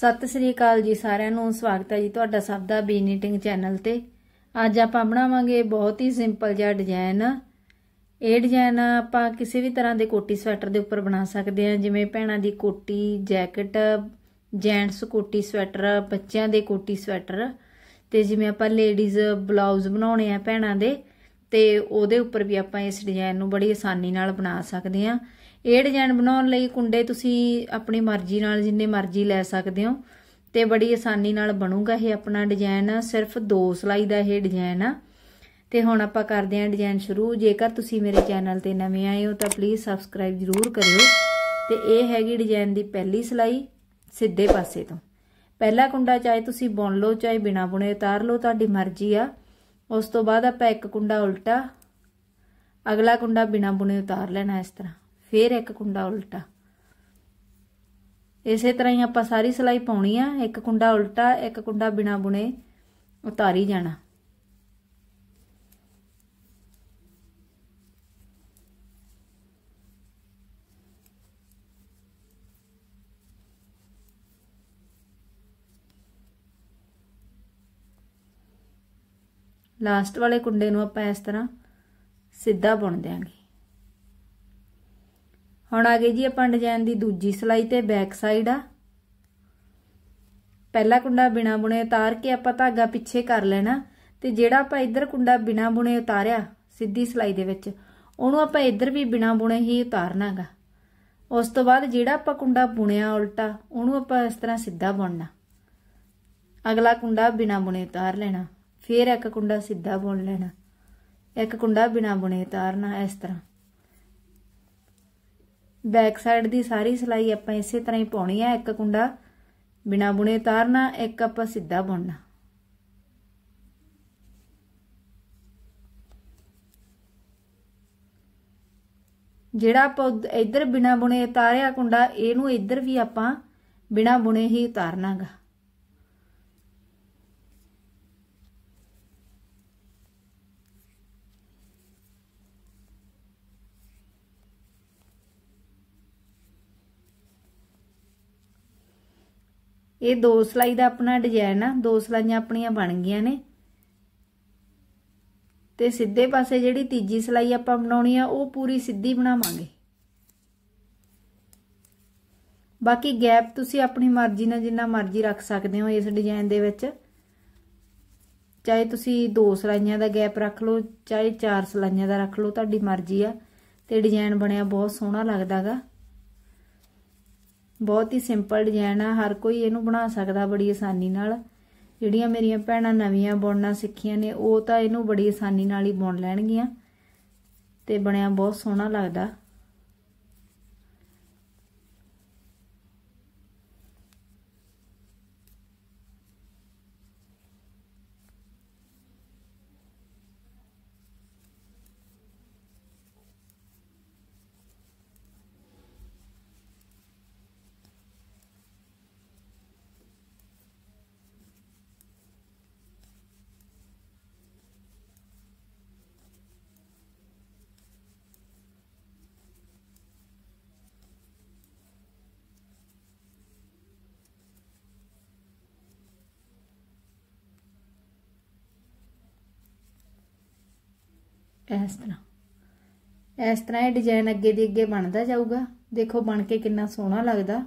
ਸਤਿ ਸ੍ਰੀ ਅਕਾਲ ਜੀ ਸਾਰਿਆਂ ਨੂੰ ਸਵਾਗਤ ਹੈ ਜੀ ਤੁਹਾਡਾ ਸਭ ਦਾ ਬੀ ਨੀਟਿੰਗ ਚੈਨਲ ਤੇ ਅੱਜ ਆਪਾਂ ਬਣਾਵਾਂਗੇ ਬਹੁਤ ਹੀ ਸਿੰਪਲ ਜਿਹਾ ਡਿਜ਼ਾਈਨ ਇਹ ਡਿਜ਼ਾਈਨ ਆਪਾਂ ਕਿਸੇ ਵੀ ਤਰ੍ਹਾਂ ਦੇ ਕੋਟੀ ਸਵੈਟਰ ਦੇ ਉੱਪਰ ਬਣਾ ਸਕਦੇ ਹਾਂ ਜਿਵੇਂ ਭੈਣਾਂ ਦੀ ਕੋਟੀ ਜੈਕਟ ਜੈਂਟਸ ਕੋਟੀ ਸਵੈਟਰ ਬੱਚਿਆਂ ਦੇ ਕੋਟੀ ਸਵੈਟਰ ਤੇ ਜਿਵੇਂ ਆਪਾਂ ਲੇਡੀਜ਼ ਬਲਾਊਜ਼ ਬਣਾਉਣੇ ਆ ਭੈਣਾਂ ਦੇ ਤੇ ਉਹਦੇ ਉੱਪਰ ਵੀ ਆਪਾਂ ਇਸ ਡਿਜ਼ਾਈਨ ਨੂੰ ਬੜੀ ਆਸਾਨੀ ਨਾਲ ਬਣਾ ਸਕਦੇ ਹਾਂ ਇਹ ਡਿਜ਼ਾਈਨ ਬਣਾਉਣ ਲਈ ਕੁੰਡੇ ਤੁਸੀਂ ਆਪਣੀ ਮਰਜ਼ੀ ਨਾਲ ਜਿੰਨੇ ਮਰਜ਼ੀ ਲੈ ਸਕਦੇ ਹੋ ਤੇ ਬੜੀ ਆਸਾਨੀ ਨਾਲ ਬਣੂਗਾ ਇਹ ਆਪਣਾ ਡਿਜ਼ਾਈਨ ਸਿਰਫ ਦੋ ਸਲਾਈ ਦਾ ਇਹ ਡਿਜ਼ਾਈਨ ਆ ਤੇ ਹੁਣ ਆਪਾਂ ਕਰਦੇ ਹਾਂ ਡਿਜ਼ਾਈਨ ਸ਼ੁਰੂ ਜੇਕਰ ਤੁਸੀਂ ਮੇਰੇ ਚੈਨਲ ਤੇ ਨਵੇਂ ਆਏ ਹੋ ਤਾਂ ਪਲੀਜ਼ ਸਬਸਕ੍ਰਾਈਬ ਜ਼ਰੂਰ ਕਰਿਓ ਤੇ ਇਹ ਹੈਗੀ ਡਿਜ਼ਾਈਨ ਦੀ ਪਹਿਲੀ ਸਲਾਈ ਸਿੱਧੇ ਪਾਸੇ ਤੋਂ ਪਹਿਲਾ ਕੁੰਡਾ ਚਾਹੇ ਤੁਸੀਂ ਬੁਣ ਲਓ ਚਾਹੇ ਬਿਨਾ ਬੁਣੇ ਉਤਾਰ ਲਓ ਤੁਹਾਡੀ ਮਰਜ਼ੀ ਆ ਉਸ ਤੋਂ ਬਾਅਦ ਆਪਾਂ ਇੱਕ ਕੁੰਡਾ ਉਲਟਾ ਅਗਲਾ ਕੁੰਡਾ ਬਿਨਾ ਬੁਣੇ ਉਤਾਰ ਲੈਣਾ ਇਸ ਤਰ੍ਹਾਂ ਫਿਰ ਇੱਕ ਕੁੰਡਾ ਉਲਟਾ ਇਸੇ ਤਰ੍ਹਾਂ ਹੀ ਆਪਾਂ ਸਾਰੀ ਸਲਾਈ ਪਾਉਣੀ ਆ ਇੱਕ ਕੁੰਡਾ ਉਲਟਾ ਇੱਕ ਕੁੰਡਾ ਬਿਨਾ ਬੁਣੇ ਉਤਾਰੀ ਜਾਣਾ ਲਾਸਟ ਵਾਲੇ ਕੁੰਡੇ ਨੂੰ ਆਪਾਂ ਇਸ ਤਰ੍ਹਾਂ ਸਿੱਧਾ ਬੁਣ ਦਿਆਂਗੇ ਹੁਣ ਆ ਗਏ ਜੀ ਆਪਾਂ ਡਿਜ਼ਾਈਨ ਦੀ ਦੂਜੀ ਸਲਾਈ ਤੇ ਬੈਕ ਸਾਈਡ ਆ ਪਹਿਲਾ ਕੁੰਡਾ ਬਿਨਾ ਬੁਣੇ ਉਤਾਰ ਕੇ ਆਪਾਂ ਧਾਗਾ ਪਿੱਛੇ ਕਰ ਲੈਣਾ ਤੇ ਜਿਹੜਾ ਆਪਾਂ ਇੱਧਰ ਕੁੰਡਾ ਬਿਨਾ ਬੁਣੇ ਉਤਾਰਿਆ ਸਿੱਧੀ ਸਲਾਈ ਦੇ ਵਿੱਚ ਉਹਨੂੰ ਆਪਾਂ ਇੱਧਰ ਵੀ ਬਿਨਾ ਬੁਣੇ ਹੀ ਉਤਾਰਨਾਗਾ ਉਸ ਤੋਂ ਬਾਅਦ ਜਿਹੜਾ ਆਪਾਂ ਕੁੰਡਾ ਬੁਣਿਆ ਉਲਟਾ ਉਹਨੂੰ ਆਪਾਂ ਇਸ ਤਰ੍ਹਾਂ ਸਿੱਧਾ ਬੁਣਨਾ ਅਗਲਾ ਕੁੰਡਾ ਬਿਨਾ ਬੁਣੇ ਉਤਾਰ ਲੈਣਾ ਫਿਰ ਇੱਕ ਕੁੰਡਾ ਸਿੱਧਾ ਬੁਣ ਲੈਣਾ ਇੱਕ ਕੁੰਡਾ ਬਿਨਾ ਬੁਣੇ ਉਤਾਰਨਾ ਇਸ ਤਰ੍ਹਾਂ ਬੈਕ ਸਾਈਡ ਦੀ ਸਾਰੀ ਸਲਾਈ ਆਪਾਂ ਇਸੇ ਤਰ੍ਹਾਂ ਹੀ ਪਾਉਣੀ ਹੈ ਇੱਕ ਕੁੰਡਾ ਬਿਨਾ ਬੁਣੇ ਤਾਰਨਾ ਇੱਕ ਆਪਾਂ ਸਿੱਧਾ ਬੁਣਨਾ ਜਿਹੜਾ ਆਪਾਂ ਇੱਧਰ ਬਿਨਾ ਬੁਣੇ ਤਾਰਿਆ ਕੁੰਡਾ ਇਹਨੂੰ ਇੱਧਰ ਵੀ ਆਪਾਂ ਬਿਨਾ ਬੁਣੇ ਹੀ ਉਤਾਰਨਾਗਾ ਇਹ ਦੋ ਸਲਾਈ ਦਾ ਆਪਣਾ ਡਿਜ਼ਾਈਨ ਆ ਦੋ ਸਲਾਈਆਂ ਆਪਣੀਆਂ ਬਣ ਗਈਆਂ ਨੇ ਤੇ ਸਿੱਧੇ ਪਾਸੇ ਜਿਹੜੀ ਤੀਜੀ ਸਲਾਈ ਆਪਾਂ ਬਣਾਉਣੀ ਆ ਉਹ ਪੂਰੀ ਸਿੱਧੀ ਬਣਾਵਾਂਗੇ ਬਾਕੀ ਗੈਪ ਤੁਸੀਂ ਆਪਣੀ ਮਰਜ਼ੀ ਨਾਲ ਜਿੰਨਾ ਮਰਜ਼ੀ ਰੱਖ ਸਕਦੇ ਹੋ ਇਸ ਡਿਜ਼ਾਈਨ ਦੇ ਵਿੱਚ ਚਾਹੇ ਤੁਸੀਂ ਦੋ ਸਲਾਈਆਂ ਦਾ ਗੈਪ ਰੱਖ ਲਓ ਚਾਹੇ ਚਾਰ ਸਲਾਈਆਂ ਦਾ ਰੱਖ ਲਓ ਤੁਹਾਡੀ ਮਰਜ਼ੀ ਆ ਤੇ ਡਿਜ਼ਾਈਨ ਬਣਿਆ ਬਹੁਤ ਸੋਹਣਾ ਲੱਗਦਾਗਾ ਬਹੁਤ ਹੀ ਸਿੰਪਲ ਡਿਜ਼ਾਈਨ ਆ ਹਰ ਕੋਈ ਇਹਨੂੰ ਬਣਾ ਸਕਦਾ ਬੜੀ ਆਸਾਨੀ ਨਾਲ ਜਿਹੜੀਆਂ ਮੇਰੀਆਂ ਭੈਣਾਂ ਨਵੀਆਂ ਬੁਣਨਾ ਸਿੱਖੀਆਂ ਨੇ ਉਹ ਤਾਂ ਇਹਨੂੰ ਬੜੀ ਆਸਾਨੀ ਨਾਲ ਹੀ ਬੁਣ ਲੈਣਗੀਆਂ ਤੇ ਬਣਿਆ ਬਹੁਤ ਸੋਹਣਾ ਲੱਗਦਾ ਇਸ ਤਰ੍ਹਾਂ ਇਸ ਤਰ੍ਹਾਂ ਇਹ ਡਿਜ਼ਾਈਨ ਅੱਗੇ ਦੀ ਅੱਗੇ ਬਣਦਾ ਜਾਊਗਾ ਦੇਖੋ ਬਣ ਕੇ ਕਿੰਨਾ ਸੋਹਣਾ ਲੱਗਦਾ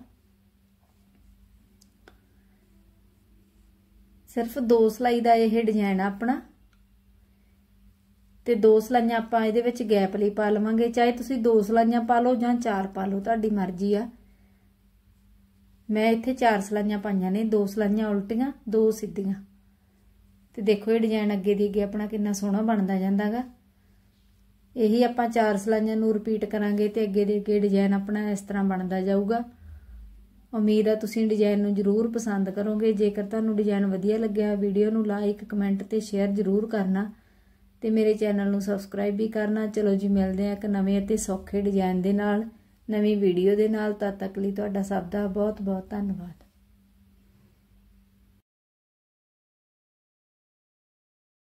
ਸਿਰਫ ਦੋ ਸਲਾਈ ਦਾ ਇਹ ਡਿਜ਼ਾਈਨ ਆ ਆਪਣਾ ਤੇ ਦੋ ਸਲਾਈਆਂ ਆਪਾਂ ਇਹਦੇ ਵਿੱਚ ਗੈਪ ਲਈ ਪਾ ਲਵਾਂਗੇ ਚਾਹੇ ਤੁਸੀਂ ਦੋ ਸਲਾਈਆਂ ਪਾ ਲਓ ਜਾਂ ਚਾਰ ਪਾ ਲਓ ਤੁਹਾਡੀ ਮਰਜ਼ੀ ਆ ਮੈਂ ਇੱਥੇ ਚਾਰ ਸਲਾਈਆਂ ਪਾਈਆਂ ਨੇ ਦੋ ਸਲਾਈਆਂ ਉਲਟੀਆਂ ਦੋ ਸਿੱਧੀਆਂ ਤੇ ਦੇਖੋ ਇਹ ਡਿਜ਼ਾਈਨ ਅੱਗੇ ਦੀ ਅੱਗੇ ਆਪਣਾ ਕਿੰਨਾ ਸੋਹਣਾ ਬਣਦਾ ਜਾਂਦਾਗਾ ਇਹੀ ਆਪਾਂ ਚਾਰ ਸਲਾਈਆਂ ਨੂੰ ਰਿਪੀਟ ਕਰਾਂਗੇ ਤੇ ਅੱਗੇ ਦੇ ਅੱਗੇ ਡਿਜ਼ਾਈਨ ਆਪਣਾ ਇਸ ਤਰ੍ਹਾਂ ਬਣਦਾ ਜਾਊਗਾ ਉਮੀਦ ਹੈ ਤੁਸੀਂ ਡਿਜ਼ਾਈਨ ਨੂੰ ਜ਼ਰੂਰ ਪਸੰਦ ਕਰੋਗੇ ਜੇਕਰ ਤੁਹਾਨੂੰ ਡਿਜ਼ਾਈਨ ਵਧੀਆ ਲੱਗਿਆ ਵੀਡੀਓ ਨੂੰ ਲਾਈਕ ਕਮੈਂਟ ਤੇ ਸ਼ੇਅਰ ਜ਼ਰੂਰ ਕਰਨਾ ਤੇ ਮੇਰੇ ਚੈਨਲ ਨੂੰ ਸਬਸਕ੍ਰਾਈਬ ਵੀ ਕਰਨਾ ਚਲੋ ਜੀ ਮਿਲਦੇ ਹਾਂ ਇੱਕ ਨਵੇਂ ਅਤੇ ਸੌਖੇ ਡਿਜ਼ਾਈਨ ਦੇ ਨਾਲ ਨਵੀਂ ਵੀਡੀਓ ਦੇ ਨਾਲ ਤਦ ਤੱਕ ਲਈ ਤੁਹਾਡਾ ਸਭ ਦਾ ਬਹੁਤ ਬਹੁਤ ਧੰਨਵਾਦ